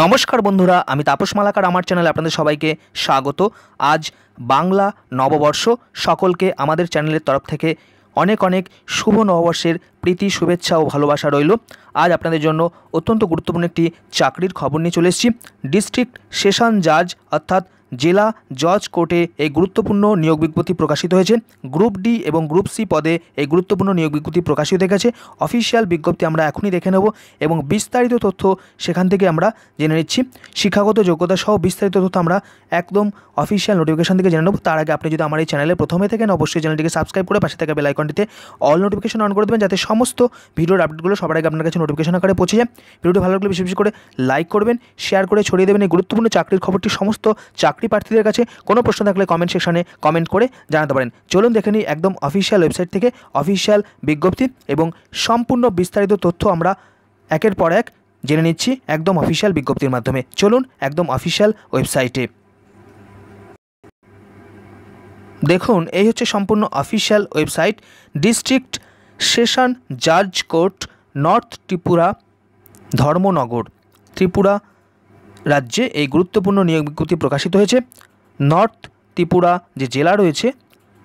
নমস্কার বন্ধুরা আমি তাপস মালাকার আমার চ্যানেলে আপনাদের সবাইকে স্বাগত আজ বাংলা নববর্ষ সকলকে আমাদের চ্যানেলের তরফ থেকে অনেক অনেক শুভ নববর্ষের প্রীতি শুভেচ্ছা ও ভালোবাসা রইল আজ আপনাদের জন্য অত্যন্ত গুরুত্বপূর্ণ একটি চাকরির খবর নিয়ে চলে এসেছি ডিস্ট্রিক্ট সেশন জাজ অর্থাৎ জেলা জজ কোর্টে এই গুরুত্বপূর্ণ নিয়োগ বিজ্ঞপ্তি প্রকাশিত হয়েছে গ্রুপ ডি এবং গ্রুপ সি পদে এই গুরুত্বপূর্ণ নিয়োগ বিজ্ঞপ্তি প্রকাশিত হয়ে গেছে অফিসিয়াল বিজ্ঞপ্তি আমরা এখনই দেখে নেব এবং বিস্তারিত তথ্য সেখান থেকে আমরা জেনে নিচ্ছি শিক্ষাগত যোগ্যতা সহ বিস্তারিত তথ্য আমরা একদম অফিসিয়াল নোটিফিকেশন থেকে জেনে নেব তার আগে আপনি যদি আমার এই চ্যানেলে প্রথমে থাকেন অবশ্যই চ্যানেলটিকে সাবস্ক্রাইব করে পাশে থাকা বেলাইকনটিতে অল নোটিফিকেশন অন করে দেবেন যাতে সমস্ত ভিডিওর আপডেটগুলো সবার আগে আপনার কাছে নোটিফিকেশন আকারে পৌঁছে যায় ভিডিওটি ভালো লাগলে বেশি বেশি করে লাইক করবেন শেয়ার করে ছড়িয়ে দেবেন এই গুরুত্বপূর্ণ চাকরির খবরটি সমস্ত চাকরি চাকরি প্রার্থীদের কাছে কোনো প্রশ্ন থাকলে কমেন্ট সেকশনে কমেন্ট করে জানাতে পারেন চলুন দেখে নিই একদম অফিসিয়াল ওয়েবসাইট থেকে অফিসিয়াল বিজ্ঞপ্তি এবং সম্পূর্ণ বিস্তারিত তথ্য আমরা একের পর এক জেনে নিচ্ছি একদম অফিসিয়াল বিজ্ঞপ্তির মাধ্যমে চলুন একদম অফিসিয়াল ওয়েবসাইটে দেখুন এই হচ্ছে সম্পূর্ণ অফিসিয়াল ওয়েবসাইট ডিস্ট্রিক্ট সেশন জাজ কোর্ট নর্থ ত্রিপুরা ধর্মনগর ত্রিপুরা রাজ্যে এই গুরুত্বপূর্ণ নিয়োগ বিজ্ঞপ্তি প্রকাশিত হয়েছে নর্থ ত্রিপুরা যে জেলা রয়েছে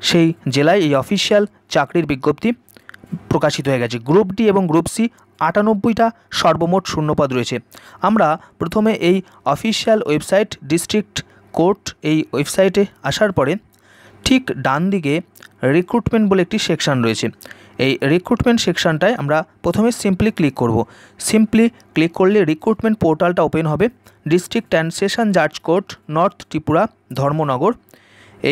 সেই জেলায় এই অফিসিয়াল চাকরির বিজ্ঞপ্তি প্রকাশিত হয়ে গেছে গ্রুপ ডি এবং গ্রুপ সি আটানব্বইটা সর্বমোট শূন্যপদ রয়েছে আমরা প্রথমে এই অফিসিয়াল ওয়েবসাইট ডিস্ট্রিক্ট কোর্ট এই ওয়েবসাইটে আসার পরে ঠিক ডান দিকে রিক্রুটমেন্ট বলে একটি সেকশান রয়েছে এই রিক্রুটমেন্ট সেকশানটায় আমরা প্রথমে সিম্পলি ক্লিক করব সিম্পলি ক্লিক করলে রিক্রুটমেন্ট পোর্টালটা ওপেন হবে ডিস্ট্রিক্ট অ্যান্ড সেশন জাজ কোর্ট নর্থ ত্রিপুরা ধর্মনগর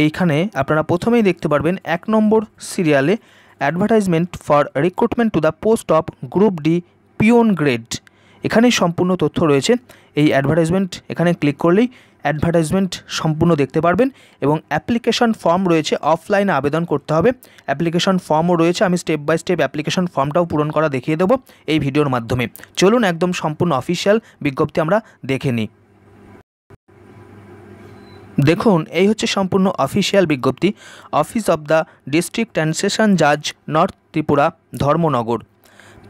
এইখানে আপনারা প্রথমেই দেখতে পারবেন এক নম্বর সিরিয়ালে advertisement for recruitment to the post of group D peon grade এখানেই সম্পূর্ণ তথ্য রয়েছে এই অ্যাডভার্টাইজমেন্ট এখানে ক্লিক করলেই অ্যাডভার্টাইজমেন্ট সম্পূর্ণ দেখতে পারবেন এবং অ্যাপ্লিকেশন ফর্ম রয়েছে অফলাইনে আবেদন করতে হবে অ্যাপ্লিকেশন ফর্মও রয়েছে আমি স্টেপ বাই স্টেপ অ্যাপ্লিকেশন ফর্মটাও পূরণ করা দেখিয়ে দেবো এই ভিডিওর মাধ্যমে চলুন একদম সম্পূর্ণ অফিসিয়াল বিজ্ঞপ্তি আমরা দেখে নিই দেখুন এই হচ্ছে সম্পূর্ণ অফিসিয়াল বিজ্ঞপ্তি office of the district and session জাজ নর্থ ত্রিপুরা ধর্মনগর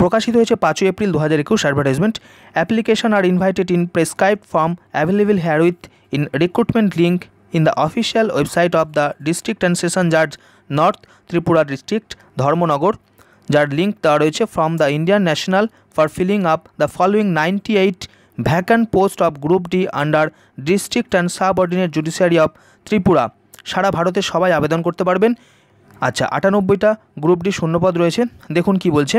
প্রকাশিত হয়েছে পাঁচই এপ্রিল দু হাজার একুশ advertisement application are invited in prescribe form available here with in recruitment link in the official website of the district and session জাজ north Tripura district Dharmanagar যার link দেওয়া রয়েছে from the Indian national for filling up the following ninety eight vacant post of group D under district and subordinate judiciary of Tripura সারা ভারতে সবাই আবেদন করতে পারবেন আচ্ছা আটানব্বইটা গ্রুপ ডি শূন্যপদ রয়েছে দেখুন কি বলছে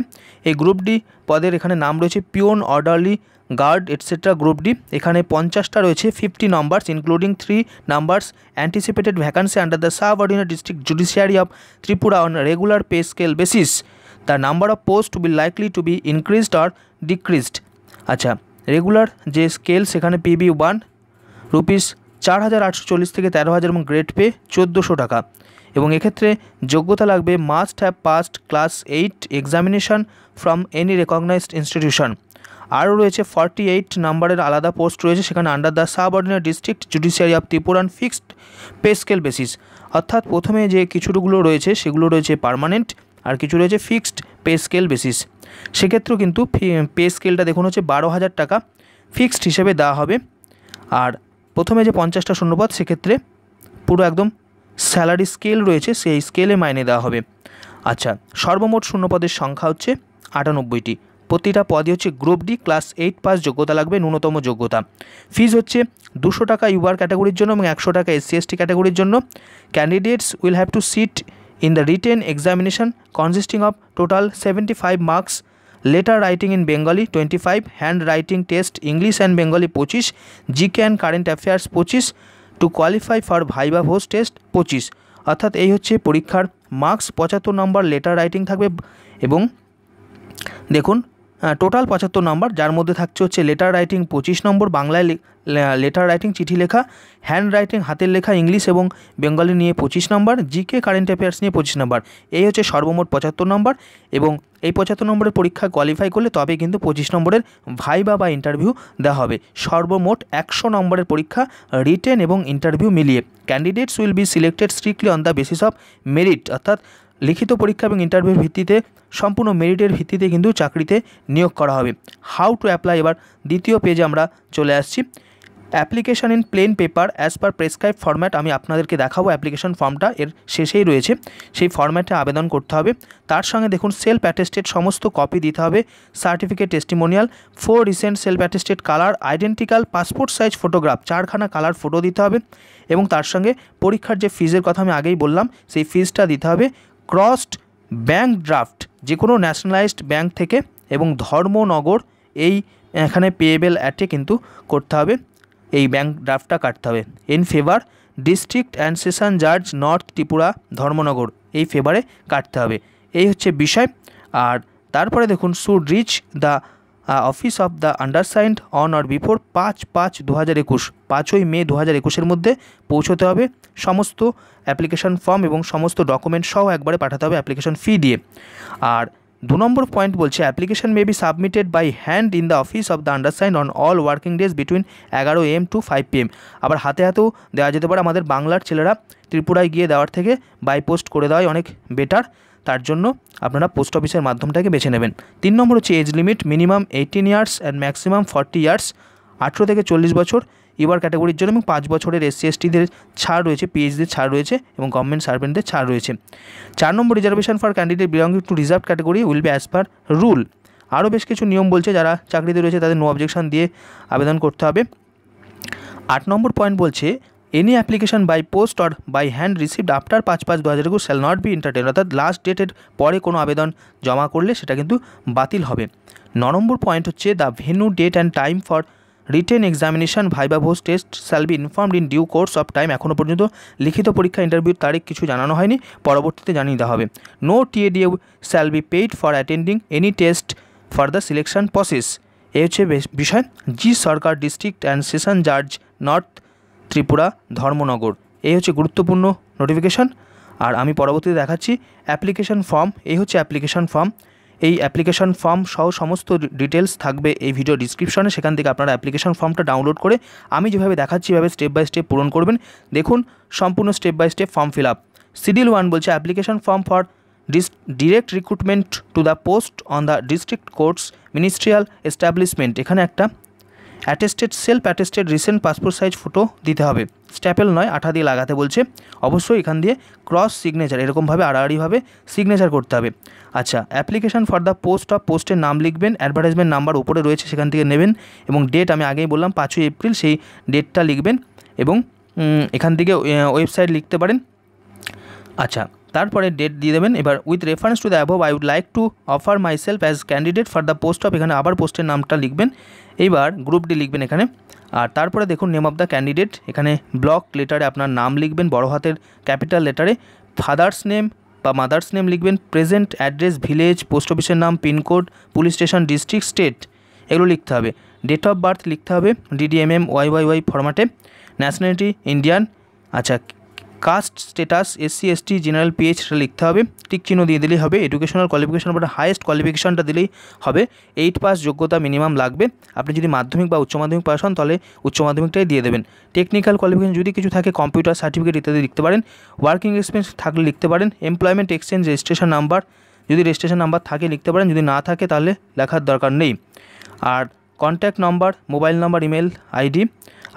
এই গ্রুপ ডি পদের এখানে নাম রয়েছে peon orderly guard etcetera group D এখানে পঞ্চাশটা রয়েছে fifty numbers including three numbers anticipated vacancy under the subordinate district judiciary of Tripura on regular pay scale basis the number of post to likely to be increased or decreased আচ্ছা regular যে scale সেখানে PB one rupees চার হাজার আটশো চল্লিশ থেকে তেরো হাজার এবং গ্রেড পে চোদ্দোশো টাকা এবং এক্ষেত্রে যোগ্যতা লাগবে must have passed class eight examination from any recognised institution আরও রয়েছে ফর্টি এইট নাম্বারের আলাদা পোস্ট রয়েছে সেখানে under the subordinate district judiciary of ত্রিপুরান ফিক্সড পে স্কেল বেসিস অর্থাৎ প্রথমে যে কিছুগুলো রয়েছে সেগুলো রয়েছে পারমানেন্ট আর কিছু রয়েছে ফিক্সড পে স্কেল বেসিস সেক্ষেত্রেও কিন্তু পে স্কেলটা দেখুন হচ্ছে বারো হাজার টাকা ফিক্সড হিসেবে দেওয়া হবে আর প্রথমে যে পঞ্চাশটা শূন্যপদ সেক্ষেত্রে পুরো একদম স্যালারি স্কেল রয়েছে সেই স্কেলে মাইনে দেওয়া হবে আচ্ছা সর্বমোট শূন্যপদের সংখ্যা হচ্ছে আটানব্বইটি প্রতিটা পদে হচ্ছে group D class eight pass যোগ্যতা লাগবে ন্যূনতম যোগ্যতা ফিজ হচ্ছে দুশো টাকা ইউআর ক্যাটাগরির জন্য এবং একশো টাকা এসসি এসটি ক্যাটাগরির জন্য candidates will have to sit in the written examination consisting of total seventy five marks letter writing in Bengali twenty five hand writing test English and Bengali পঁচিশ জিকে অ্যান্ড কারেন্ট অ্যাফেয়ার্স পঁচিশ to qualify for viva voce test পঁচিশ অর্থাৎ এই হচ্ছে পরীক্ষার marks পঁচাত্তর নম্বর letter writing থাকবে এবং দেখুন টোটাল পঁচাত্তর নম্বর যার মধ্যে থাকছে হচ্ছে লেটার রাইটিং পঁচিশ নম্বর বাংলায় লেটার রাইটিং চিঠি লেখা হ্যান্ড রাইটিং হাতের লেখা ইংলিশ এবং বেঙ্গলি নিয়ে পঁচিশ নম্বর জিকে কারেন্ট অ্যাফেয়ার্স নিয়ে পঁচিশ নম্বর এই হচ্ছে সর্বমোট পঁচাত্তর নম্বর এবং এই পঁচাত্তর নম্বরের পরীক্ষা কোয়ালিফাই করলে তবে কিন্তু পঁচিশ নম্বরের ভাইবা বা ইন্টারভিউ দেওয়া হবে সর্বমোট একশো নম্বরের পরীক্ষা রিটেন এবং ইন্টারভিউ মিলিয়ে candidates will be selected strictly on the basis of merit অর্থাৎ লিখিত পরীক্ষা এবং ইন্টারভিউর ভিত্তিতে সম্পূর্ণ মেরিটের ভিত্তিতে কিন্তু চাকরিতে নিয়োগ করা হবে হাউ টু অ্যাপ্লাই এবার দ্বিতীয় পেজে আমরা চলে আসছি application in plain paper as per prescribe format আমি আপনাদেরকে দেখাবো অ্যাপ্লিকেশন ফর্মটা এর শেষেই রয়েছে সেই ফর্ম্যাটে আবেদন করতে হবে তার সঙ্গে দেখুন সেলফ অ্যাটেস্টেড সমস্ত কপি দিতে হবে certificate testimonial four recent self attested colour identical passport size photograph চারখানা কালার ফটো দিতে হবে এবং তার সঙ্গে পরীক্ষার যে ফিজের কথা আমি আগেই বললাম সেই ফিজটা দিতে হবে ক্রসড ব্যাঙ্ক ড্রাফট যে কোনো ন্যাশনালাইজড ব্যাঙ্ক থেকে এবং ধর্মনগর এই এখানে পেয়েবেল অ্যাটে কিন্তু করতে হবে এই ব্যাঙ্ক ড্রাফটটা কাটতে হবে in favour district and session জাজ নর্থ ত্রিপুরা ধর্মনগর এই ফেভারে কাটতে হবে এই হচ্ছে বিষয় আর তারপরে দেখুন সু reach the office of the undersigned on or before পাঁচ পাঁচ দু হাজার একুশ পাঁচই মে দু হাজার একুশের মধ্যে পৌঁছতে হবে সমস্ত অ্যাপ্লিকেশন ফর্ম এবং সমস্ত ডকুমেন্ট সহ একবারে পাঠাতে হবে অ্যাপ্লিকেশন ফি দিয়ে আর দু নম্বর পয়েন্ট বলছে application may be submitted by hand in the office of the undersign on all working days between এগারো এম টু ফাইভ পিএম আবার হাতে হাতেও দেওয়া যেতে পারে আমাদের বাংলার ছেলেরা ত্রিপুরায় গিয়ে দেওয়ার থেকে বাই পোস্ট করে দেওয়াই অনেক বেটার তার জন্য আপনারা পোস্ট অফিসের মাধ্যমটাকে বেছে নেবেন তিন নম্বর হচ্ছে age limit minimum eighteen years and maximum forty years আঠেরো থেকে চল্লিশ বছর ইউআর ক্যাটাগরির জন্য এবং পাঁচ বছরের এসসি এসটিদের ছাড় রয়েছে পিএইচডির ছাড় রয়েছে এবং গভর্নমেন্ট সার্ভেন্টদের ছাড় রয়েছে চার নম্বর reservation for candidate belonging to reserve category will be as per rule আরও বেশ কিছু নিয়ম বলছে যারা চাকরিতে রয়েছে তাদের নো অবজেকশন দিয়ে আবেদন করতে হবে আট নম্বর পয়েন্ট বলছে any application by post or by hand received after পাঁচ পাঁচ দু হাজার একুশ শ্যাল নট বি ইন্টারটেন অর্থাৎ লাস্ট ডেটের পরে কোনো আবেদন জমা করলে সেটা কিন্তু বাতিল হবে ন নম্বর পয়েন্ট হচ্ছে the venue date and time for written examination viva voce test shall be informed in due course of time এখনও পর্যন্ত লিখিত পরীক্ষা ইন্টারভিউর তারিখ কিছু জানানো হয়নি পরবর্তীতে জানিয়ে দেওয়া হবে no TA DA shall be paid for attending any test for the selection process এ হচ্ছে বিষয় G Sarkar district and session judge north Tripura Dharmanagar এই হচ্ছে গুরুত্বপূর্ণ নোটিফিকেশান আর আমি পরবর্তীতে দেখাচ্ছি অ্যাপ্লিকেশান ফর্ম এই হচ্ছে অ্যাপ্লিকেশান ফর্ম এই অ্যাপ্লিকেশান ফর্ম সহ সমস্ত ডিটেলস থাকবে এই ভিডিও ডিসক্রিপশনে সেখান থেকে আপনারা অ্যাপ্লিকেশান ফর্মটা ডাউনলোড করে আমি যেভাবে দেখাচ্ছি এভাবে স্টেপ বাই স্টেপ পূরণ করবেন দেখুন সম্পূর্ণ step by step form fill up schedule one বলছে অ্যাপ্লিকেশান ফর্ম ফর ডিস direct recruitment to the post on the district courts ministerial establishment এখানে একটা attested self attested recent passport size photo দিতে হবে স্ট্যাপেল নয় আঠা দিয়ে লাগাতে বলছে অবশ্যই এখান দিয়ে ক্রস সিগনেচার এরকমভাবে আড়াআড়িভাবে সিগনেচার করতে হবে আচ্ছা application for the post of পোস্টের নাম লিখবেন অ্যাডভার্টাইজমেন্ট নাম্বার উপরে রয়েছে সেখান থেকে নেবেন এবং ডেট আমি আগেই বললাম পাঁচই এপ্রিল সেই ডেটটা লিখবেন এবং এখান থেকে ওয়েবসাইট লিখতে পারেন আচ্ছা তারপরে ডেট দিয়ে দেবেন এবার with reference to the above I would like to offer myself as candidate for the post of এখানে আবার পোস্টের নামটা লিখবেন এইবার গ্রুপ ডি লিখবেন এখানে আর তারপরে দেখুন নেম অফ দ্য ক্যান্ডিডেট এখানে ব্লক লেটারে আপনার নাম লিখবেন বড় হাতের ক্যাপিটাল লেটারে ফাদার্স নেম বা মাদার্স নেম লিখবেন প্রেজেন্ট অ্যাড্রেস ভিলেজ পোস্ট অফিসের নাম pincode police station district state এগুলো লিখতে হবে ডেট অফ বার্থ লিখতে হবে ডিডিএমএম ওয়াই ওয়াই ওয়াই ফরম্যাটে ন্যাশনালিটি ইন্ডিয়ান আচ্ছা caste status SC ST general পিএইচটা লিখতে হবে টিক চিহ্ন দিয়ে দিলেই হবে এডুকেশনাল কোয়ালিফিকেশন বা হায়েস্ট কোয়ালিফিকেশনটা দিলেই হবে এইট পাস যোগ্যতা মিনিমাম লাগবে আপনি যদি মাধ্যমিক বা উচ্চ মাধ্যমিক পাস হন তাহলে উচ্চ মাধ্যমিকটাই দিয়ে দেবেন টেকনিক্যাল কোয়ালিফিকেশন যদি কিছু থাকে কম্পিউটার সার্টিফিকেট ইত্যাদি লিখতে পারেন ওয়ার্কিং এক্সপেরিয়েন্স থাকলে লিখতে পারেন এমপ্লয়মেন্ট এক্সচেঞ্জ রেজিস্ট্রেশন নাম্বার যদি রেজিস্ট্রেশন নাম্বার থাকে লিখতে পারেন যদি না থাকে তাহলে লেখার দরকার নেই আর contact number mobile number email ID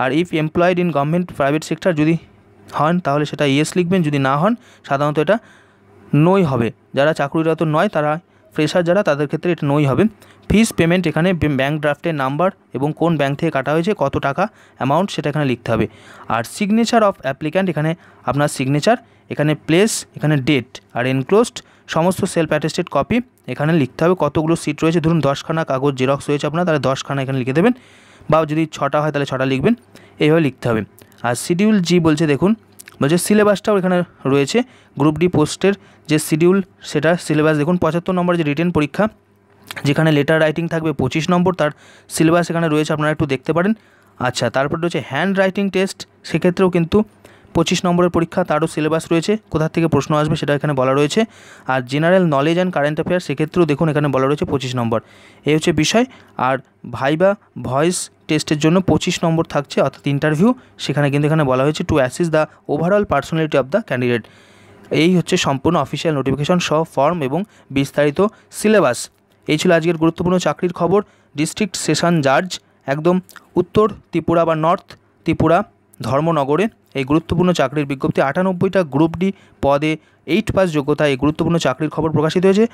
আর if employed in government private sector যদি হন তাহলে সেটা ইয়েস লিখবেন যদি না হন সাধারণত এটা নই হবে যারা চাকরিরত নয় তারা ফ্রেশার যারা তাদের ক্ষেত্রে এটা নই হবে ফিস পেমেন্ট এখানে ব্যাঙ্ক ড্রাফটের নাম্বার এবং কোন ব্যাঙ্ক থেকে কাটা হয়েছে কত টাকা অ্যামাউন্ট সেটা এখানে লিখতে হবে আর সিগনেচার অফ অ্যাপ্লিক্যান্ট এখানে আপনার সিগনেচার এখানে প্লেস এখানে ডেট আর এনক্লোজড সমস্ত সেলফ অ্যাটেস্টেড কপি এখানে লিখতে হবে কতগুলো সিট রয়েছে ধরুন দশখানা কাগজ জেরক্স রয়েছে আপনার তাহলে দশখানা এখানে লিখে দেবেন বা যদি ছটা হয় তাহলে ছটা লিখবেন এইভাবে লিখতে হবে আর শিডিউল জি বলছে দেখুন বলছে সিলেবাসটাও এখানে রয়েছে গ্রুপ ডি পোস্টের যে শিডিউল সেটা সিলেবাস দেখুন পঁচাত্তর নম্বর যে রিটেন পরীক্ষা যেখানে লেটার রাইটিং থাকবে পঁচিশ নম্বর তার সিলেবাস এখানে রয়েছে আপনারা একটু দেখতে পারেন আচ্ছা তারপর রয়েছে হ্যান্ড রাইটিং টেস্ট সেক্ষেত্রেও কিন্তু পঁচিশ নম্বরের পরীক্ষা তারও সিলেবাস রয়েছে কোথা থেকে প্রশ্ন আসবে সেটা এখানে বলা রয়েছে আর general knowledge and current affair সেক্ষেত্রেও দেখুন এখানে বলা রয়েছে পঁচিশ নম্বর এই হচ্ছে বিষয় আর ভাইবা ভয়েস টেস্টের জন্য পঁচিশ নম্বর থাকছে অর্থাৎ ইন্টারভিউ সেখানে কিন্তু এখানে বলা হয়েছে to assess the overall personality of the candidate এই হচ্ছে সম্পূর্ণ অফিসিয়াল নোটিফিকেশন সহ ফর্ম এবং বিস্তারিত সিলেবাস এই ছিল আজকের গুরুত্বপূর্ণ চাকরির খবর ডিস্ট্রিক্ট সেশন জাজ একদম উত্তর ত্রিপুরা বা নর্থ ত্রিপুরা ধর্মনগরে এই গুরুত্বপূর্ণ চাকরির বিজ্ঞপ্তি আটানব্বইটা গ্রুপ ডি পদে এইট পাস যোগ্যতা এই গুরুত্বপূর্ণ চাকরির খবর প্রকাশিত হয়েছে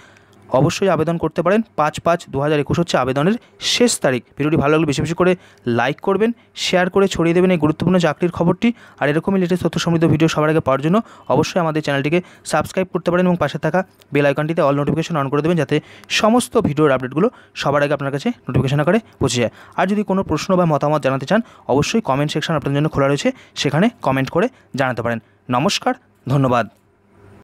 অবশ্যই আবেদন করতে পারেন পাঁচ পাঁচ দু হাজার একুশ হচ্ছে আবেদনের শেষ তারিখ ভিডিওটি ভালো লাগলে বেশি বেশি করে লাইক করবেন শেয়ার করে ছড়িয়ে দেবেন এই গুরুত্বপূর্ণ চাকরির খবরটি আর এরকমই লেটেস্ট তথ্য সমৃদ্ধ ভিডিও সবার আগে পাওয়ার জন্য অবশ্যই আমাদের চ্যানেলটিকে সাবস্ক্রাইব করতে পারেন এবং পাশে থাকা বেল আইকনটিতে অল নোটিফিকেশন অন করে দেবেন যাতে সমস্ত ভিডিওর আপডেটগুলো সবার আগে আপনার কাছে নোটিফিকেশন আকারে পৌঁছে যায় আর যদি কোনো প্রশ্ন বা মতামত জানাতে চান অবশ্যই কমেন্ট সেকশন আপনার জন্য খোলা রয়েছে সেখানে কমেন্ট করে জানাতে পারেন নমস্কার ধন্যবাদ